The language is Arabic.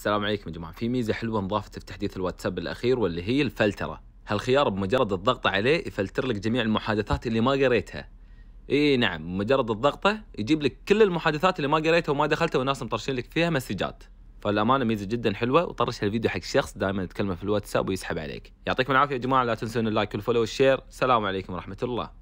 السلام عليكم يا جماعه في ميزه حلوه انضافت في تحديث الواتساب الاخير واللي هي الفلتره هالخيار بمجرد الضغط عليه يفلتر لك جميع المحادثات اللي ما قريتها اي نعم بمجرد الضغطه يجيب لك كل المحادثات اللي ما قريتها وما دخلتها وناس مطرشين لك فيها مسجات فالامانه ميزه جدا حلوه وطرش هالفيديو حق شخص دائما يتكلم في الواتساب ويسحب عليك يعطيكم العافيه يا جماعه لا تنسون اللايك والفولو والشير سلام عليكم ورحمه الله